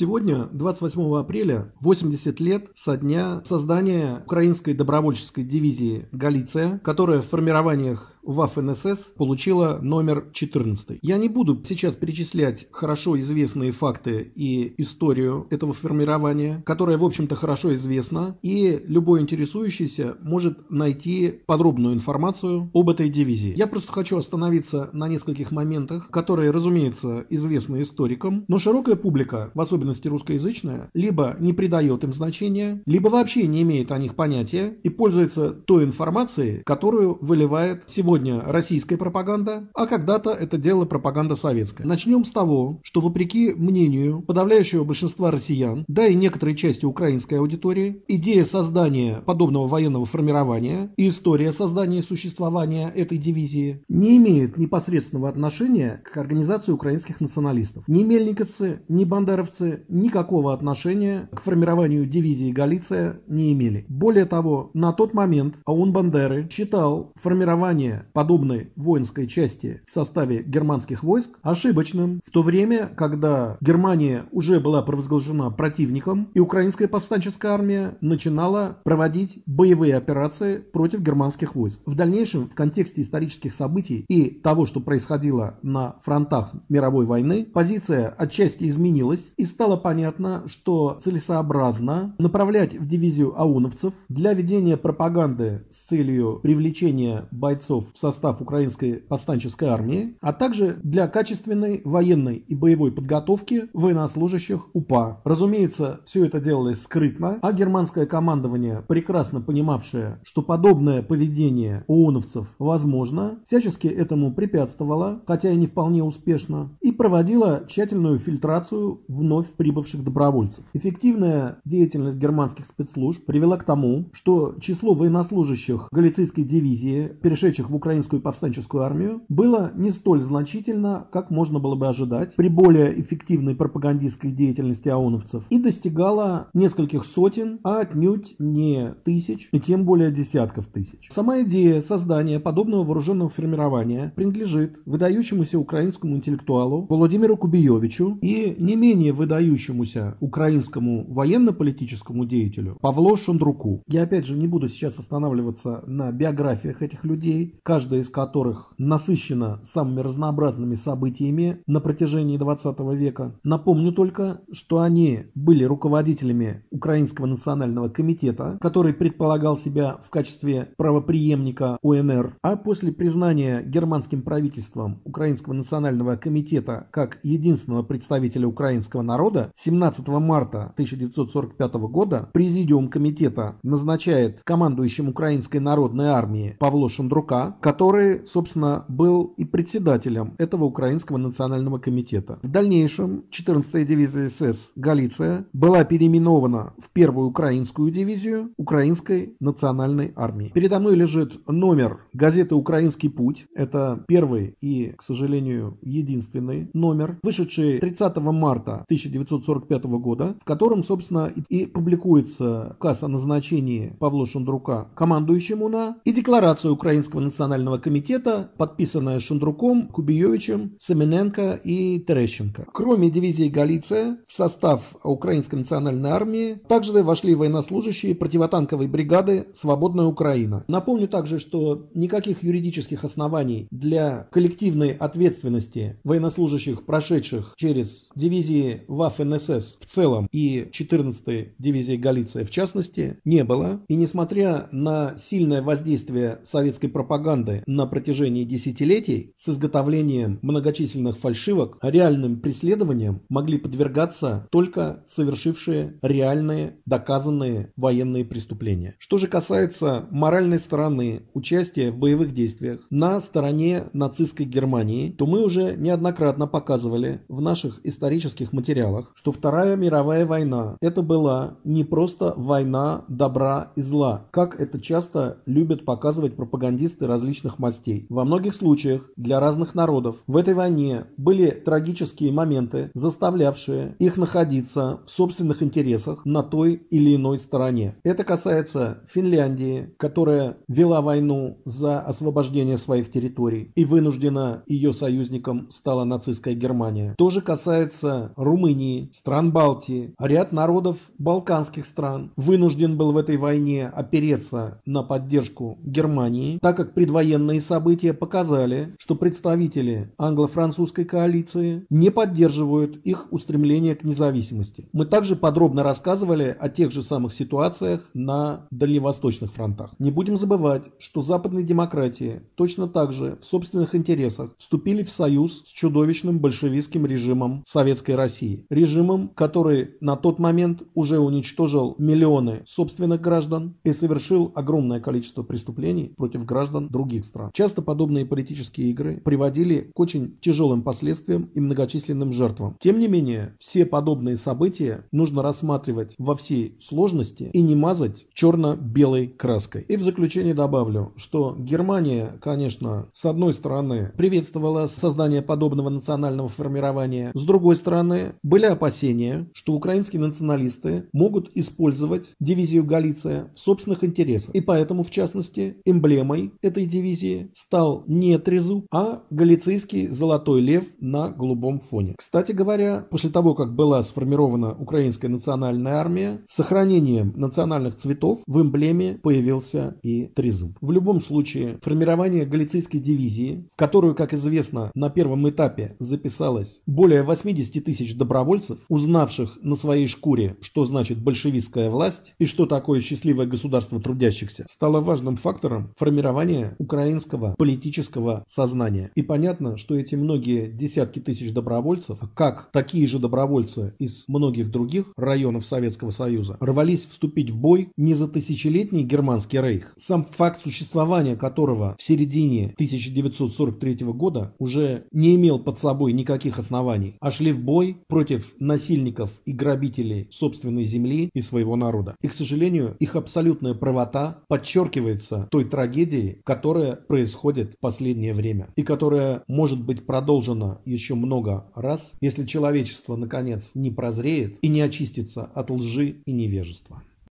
Сегодня, 28 апреля, 80 лет со дня создания Украинской добровольческой дивизии «Галиция», которая в формированиях в АФНСС получила номер 14. Я не буду сейчас перечислять хорошо известные факты и историю этого формирования, которая, в общем-то, хорошо известна, и любой интересующийся может найти подробную информацию об этой дивизии. Я просто хочу остановиться на нескольких моментах, которые, разумеется, известны историкам, но широкая публика, в особенности русскоязычная, либо не придает им значения, либо вообще не имеет о них понятия и пользуется той информацией, которую выливает сегодня сегодня российская пропаганда, а когда-то это делала пропаганда советская. Начнем с того, что вопреки мнению подавляющего большинства россиян, да и некоторой части украинской аудитории, идея создания подобного военного формирования и история создания и существования этой дивизии не имеет непосредственного отношения к организации украинских националистов. Ни мельниковцы, ни бандеровцы никакого отношения к формированию дивизии Галиция не имели. Более того, на тот момент Аун Бандеры считал формирование подобной воинской части в составе германских войск ошибочным. В то время, когда Германия уже была провозглашена противником, и украинская повстанческая армия начинала проводить боевые операции против германских войск. В дальнейшем, в контексте исторических событий и того, что происходило на фронтах мировой войны, позиция отчасти изменилась и стало понятно, что целесообразно направлять в дивизию ауновцев для ведения пропаганды с целью привлечения бойцов в состав украинской повстанческой армии, а также для качественной военной и боевой подготовки военнослужащих УПА. Разумеется, все это делалось скрытно, а германское командование, прекрасно понимавшее, что подобное поведение ООНовцев возможно, всячески этому препятствовало, хотя и не вполне успешно, и проводило тщательную фильтрацию вновь прибывших добровольцев. Эффективная деятельность германских спецслужб привела к тому, что число военнослужащих Галицийской дивизии, перешедших в украинскую повстанческую армию, было не столь значительно, как можно было бы ожидать при более эффективной пропагандистской деятельности ауновцев, и достигало нескольких сотен, а отнюдь не тысяч и тем более десятков тысяч. Сама идея создания подобного вооруженного формирования принадлежит выдающемуся украинскому интеллектуалу Владимиру Кубиевичу и не менее выдающемуся украинскому военно-политическому деятелю Павло Шандруку. Я опять же не буду сейчас останавливаться на биографиях этих людей, каждая из которых насыщена самыми разнообразными событиями на протяжении 20 века. Напомню только, что они были руководителями Украинского национального комитета, который предполагал себя в качестве правоприемника УНР, а после признания германским правительством Украинского национального комитета как единственного представителя украинского народа 17 марта 1945 года президиум комитета назначает командующим Украинской народной армии Павло Шандрука, который, собственно, был и председателем этого Украинского национального комитета. В дальнейшем 14-я дивизия СС «Галиция» была переименована в первую украинскую дивизию Украинской национальной армии. Передо мной лежит номер газеты «Украинский путь». Это первый и, к сожалению, единственный номер, вышедший 30 марта 1945 года, в котором, собственно, и публикуется указ о назначении Павла Шундрука командующим УНА и декларация Украинского национального национального комитета, подписанная Шундруком, Кубиевичем, Семененко и Терещенко. Кроме дивизии «Галиция» в состав Украинской национальной армии также вошли военнослужащие противотанковой бригады «Свободная Украина». Напомню также, что никаких юридических оснований для коллективной ответственности военнослужащих, прошедших через дивизии ВАФНСС в целом и 14-й дивизии «Галиция» в частности, не было. И несмотря на сильное воздействие советской пропаганды пропаганды на протяжении десятилетий с изготовлением многочисленных фальшивок реальным преследованием могли подвергаться только совершившие реальные доказанные военные преступления. Что же касается моральной стороны участия в боевых действиях на стороне нацистской Германии, то мы уже неоднократно показывали в наших исторических материалах, что Вторая мировая война это была не просто война добра и зла, как это часто любят показывать пропагандисты различных различных мастей. Во многих случаях для разных народов в этой войне были трагические моменты, заставлявшие их находиться в собственных интересах на той или иной стороне. Это касается Финляндии, которая вела войну за освобождение своих территорий и вынуждена ее союзником стала нацистская Германия. Тоже касается Румынии, стран Балтии. Ряд народов балканских стран вынужден был в этой войне опереться на поддержку Германии, так как пред Предвоенные события показали, что представители англо-французской коалиции не поддерживают их устремление к независимости. Мы также подробно рассказывали о тех же самых ситуациях на дальневосточных фронтах. Не будем забывать, что западные демократии точно так же в собственных интересах вступили в союз с чудовищным большевистским режимом Советской России. Режимом, который на тот момент уже уничтожил миллионы собственных граждан и совершил огромное количество преступлений против граждан других стран. Часто подобные политические игры приводили к очень тяжелым последствиям и многочисленным жертвам. Тем не менее, все подобные события нужно рассматривать во всей сложности и не мазать черно-белой краской. И в заключение добавлю, что Германия, конечно, с одной стороны приветствовала создание подобного национального формирования, с другой стороны были опасения, что украинские националисты могут использовать дивизию Галиция в собственных интересах. И поэтому, в частности, эмблемой этой дивизии стал не трезуб, а галицийский золотой лев на голубом фоне. Кстати говоря, после того, как была сформирована украинская национальная армия, с сохранением национальных цветов в эмблеме появился и трезуб. В любом случае, формирование галицийской дивизии, в которую, как известно, на первом этапе записалось более 80 тысяч добровольцев, узнавших на своей шкуре, что значит большевистская власть и что такое счастливое государство трудящихся, стало важным фактором формирования украинского политического сознания. И понятно, что эти многие десятки тысяч добровольцев, как такие же добровольцы из многих других районов Советского Союза, рвались вступить в бой не за тысячелетний германский рейх, сам факт существования которого в середине 1943 года уже не имел под собой никаких оснований, а шли в бой против насильников и грабителей собственной земли и своего народа. И, к сожалению, их абсолютная правота подчеркивается той трагедией, которая которое происходит в последнее время и которое может быть продолжено еще много раз, если человечество, наконец, не прозреет и не очистится от лжи и невежества.